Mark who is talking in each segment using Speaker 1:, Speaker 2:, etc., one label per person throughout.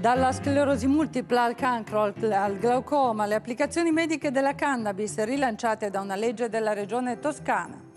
Speaker 1: Dalla sclerosi multipla al cancro, al glaucoma, le applicazioni mediche della cannabis rilanciate da una legge della regione toscana.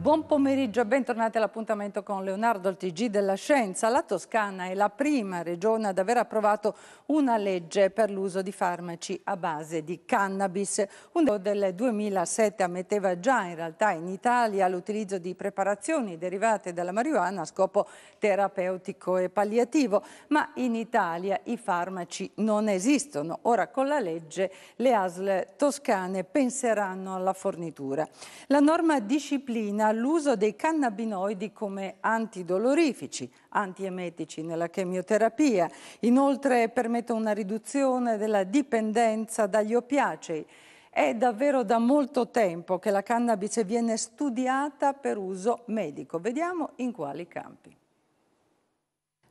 Speaker 1: Buon pomeriggio e bentornati all'appuntamento con Leonardo, il TG della Scienza. La Toscana è la prima regione ad aver approvato una legge per l'uso di farmaci a base di cannabis. Un del 2007 ammetteva già in realtà in Italia l'utilizzo di preparazioni derivate dalla marijuana a scopo terapeutico e palliativo, ma in Italia i farmaci non esistono. Ora con la legge le ASL toscane penseranno alla fornitura. La norma disciplina all'uso dei cannabinoidi come antidolorifici, antiemetici nella chemioterapia. Inoltre permette una riduzione della dipendenza dagli opiacei. È davvero da molto tempo che la cannabis viene studiata per uso medico. Vediamo in quali campi.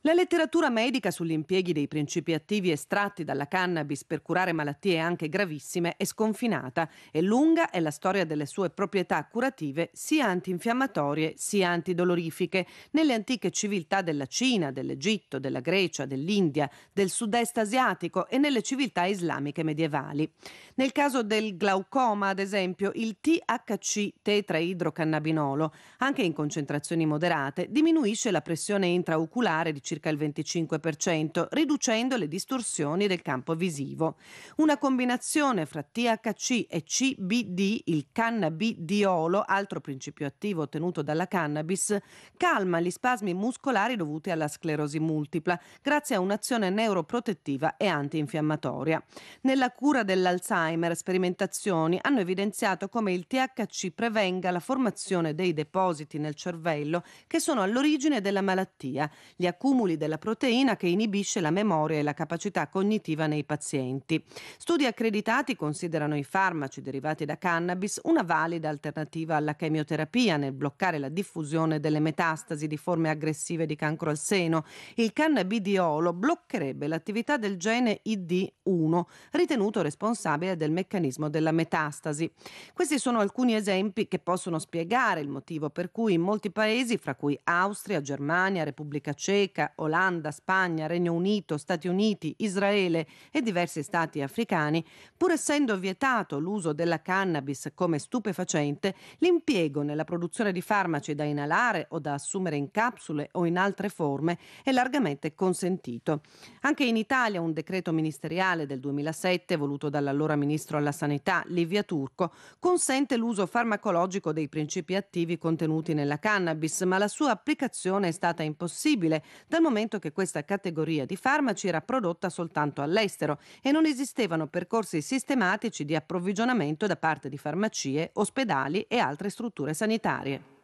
Speaker 2: La letteratura medica sugli impieghi dei principi attivi estratti dalla cannabis per curare malattie anche gravissime è sconfinata e lunga è la storia delle sue proprietà curative sia antinfiammatorie sia antidolorifiche nelle antiche civiltà della Cina, dell'Egitto, della Grecia, dell'India, del sud-est asiatico e nelle civiltà islamiche medievali. Nel caso del glaucoma, ad esempio, il THC tetraidrocannabinolo, anche in concentrazioni moderate, diminuisce la pressione intraoculare di circa circa il 25%, riducendo le distorsioni del campo visivo. Una combinazione fra THC e CBD, il cannabidiolo, altro principio attivo ottenuto dalla cannabis, calma gli spasmi muscolari dovuti alla sclerosi multipla, grazie a un'azione neuroprotettiva e antinfiammatoria. Nella cura dell'Alzheimer, sperimentazioni hanno evidenziato come il THC prevenga la formazione dei depositi nel cervello che sono all'origine della malattia. Gli accumuli accumuli della proteina che inibisce la memoria e la capacità cognitiva nei pazienti. Studi accreditati considerano i farmaci derivati da cannabis una valida alternativa alla chemioterapia nel bloccare la diffusione delle metastasi di forme aggressive di cancro al seno. Il cannabidiolo bloccherebbe l'attività del gene ID1, ritenuto responsabile del meccanismo della metastasi. Questi sono alcuni esempi che possono spiegare il motivo per cui in molti paesi, fra cui Austria, Germania, Repubblica Ceca, Olanda, Spagna, Regno Unito, Stati Uniti, Israele e diversi stati africani, pur essendo vietato l'uso della cannabis come stupefacente, l'impiego nella produzione di farmaci da inalare o da assumere in capsule o in altre forme è largamente consentito. Anche in Italia un decreto ministeriale del 2007, voluto dall'allora ministro alla Sanità Livia Turco, consente l'uso farmacologico dei principi attivi contenuti nella cannabis, ma la sua applicazione è stata impossibile da dal momento che questa categoria di farmaci era prodotta soltanto all'estero e non esistevano percorsi sistematici di approvvigionamento da parte di farmacie, ospedali e altre strutture sanitarie.